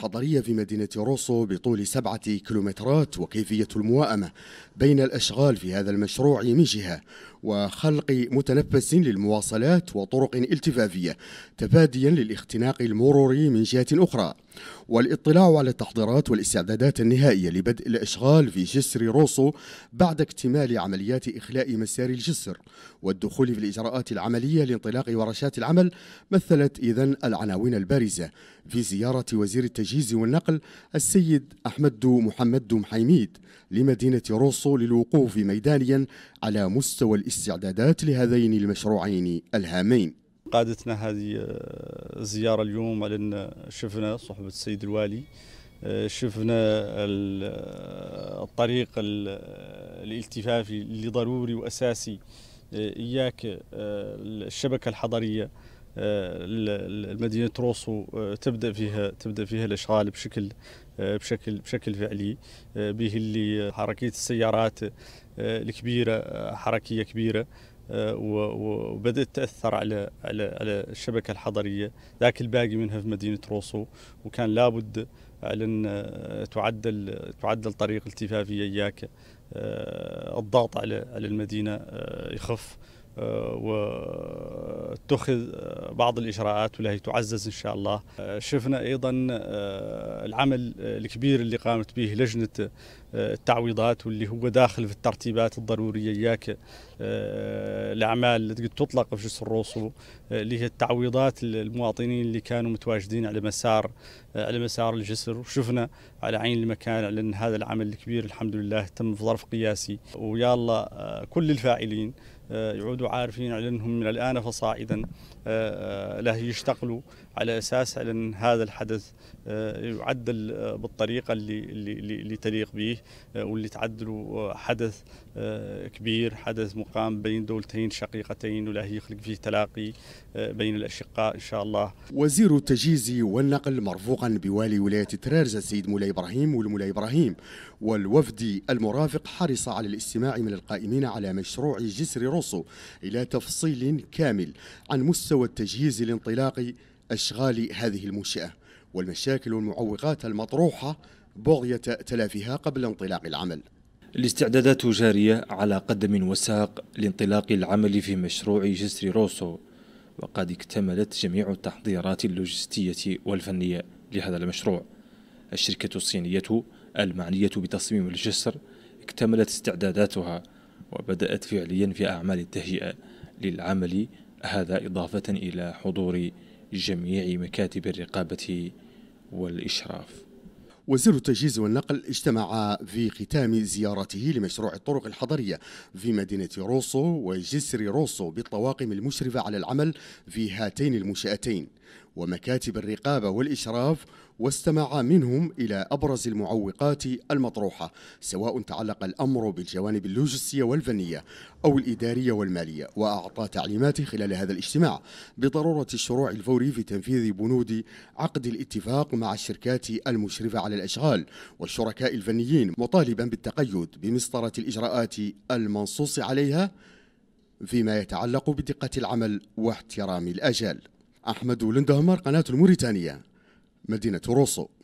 حضرية في مدينة روسو بطول سبعة كيلومترات وكيفية المواءمة بين الأشغال في هذا المشروع من جهة وخلق متنفس للمواصلات وطرق التفافية تفاديا للاختناق المروري من جهة أخرى والاطلاع على التحضيرات والاستعدادات النهائية لبدء الإشغال في جسر روسو بعد اكتمال عمليات إخلاء مسار الجسر والدخول في الإجراءات العملية لانطلاق ورشات العمل مثلت إذا العناوين البارزة في زيارة وزير التجهيز والنقل السيد أحمد محمد محيميد لمدينة روسو للوقوف ميدانيا على مستوى الاستعدادات لهذين المشروعين الهامين قادتنا هذه الزيارة آه، اليوم أن شفنا صحبة السيد الوالي آه، شفنا آه، الطريق الالتفافي اللي ضروري وأساسي إياك الشبكة الحضرية المدينة روسو تبدأ فيها تبدأ فيها الإشغال بشكل آه، بشكل بشكل فعلي آه، به اللي حركيه السيارات آه، الكبيره حركيه كبيره وبدات تاثر على على على الشبكه الحضريه ذاك الباقي منها في مدينه روسو وكان لابد على ان تعدل تعدل طريق التفافيه اياك الضغط على على المدينه يخف واتخذ بعض الإجراءات واللي هي تعزز إن شاء الله آه، شفنا أيضا آه، العمل الكبير اللي قامت به لجنة آه، التعويضات واللي هو داخل في الترتيبات الضرورية إياك الأعمال اللي تطلق في جسر روسو اللي هي التعويضات للمواطنين اللي كانوا متواجدين على مسار على مسار الجسر وشفنا على عين المكان على أن هذا العمل الكبير الحمد لله تم في ظرف قياسي ويا الله كل الفاعلين يعودوا عارفين على انهم من الان فصاعدا آه، آه، له يشتغلوا على اساس على ان هذا الحدث آه، يعدل بالطريقه اللي اللي, اللي تليق به واللي تعدلوا حدث كبير حدث مقام بين دولتين شقيقتين وله يخلق فيه تلاقي بين الاشقاء ان شاء الله. وزير التجهيز والنقل مرفوقا بوالي ولايه ترارز السيد مولاي ابراهيم والمولاي ابراهيم والوفد المرافق حرص على الاستماع من القائمين على مشروع جسر الرسل إلى تفصيل كامل عن مستوى التجهيز لانطلاق أشغال هذه المنشأة والمشاكل والمعوقات المطروحة بغية تلافيها قبل انطلاق العمل الاستعدادات جارية على قدم وساق لانطلاق العمل في مشروع جسر روسو وقد اكتملت جميع التحضيرات اللوجستية والفنية لهذا المشروع الشركة الصينية المعنية بتصميم الجسر اكتملت استعداداتها وبدأت فعليا في أعمال التهيئة للعمل هذا إضافة إلى حضور جميع مكاتب الرقابة والإشراف وزير التجهيز والنقل اجتمع في ختام زيارته لمشروع الطرق الحضرية في مدينة روسو وجسر روسو بالطواقم المشرفة على العمل في هاتين المنشأتين ومكاتب الرقابة والإشراف واستمع منهم إلى أبرز المعوقات المطروحة سواء تعلق الأمر بالجوانب اللوجستية والفنية أو الإدارية والمالية وأعطى تعليمات خلال هذا الاجتماع بضرورة الشروع الفوري في تنفيذ بنود عقد الاتفاق مع الشركات المشرفة على الأشغال والشركاء الفنيين مطالبا بالتقيد بمسطرة الإجراءات المنصوص عليها فيما يتعلق بدقة العمل واحترام الأجال أحمد ولندهمر قناة الموريتانية مدينة روسو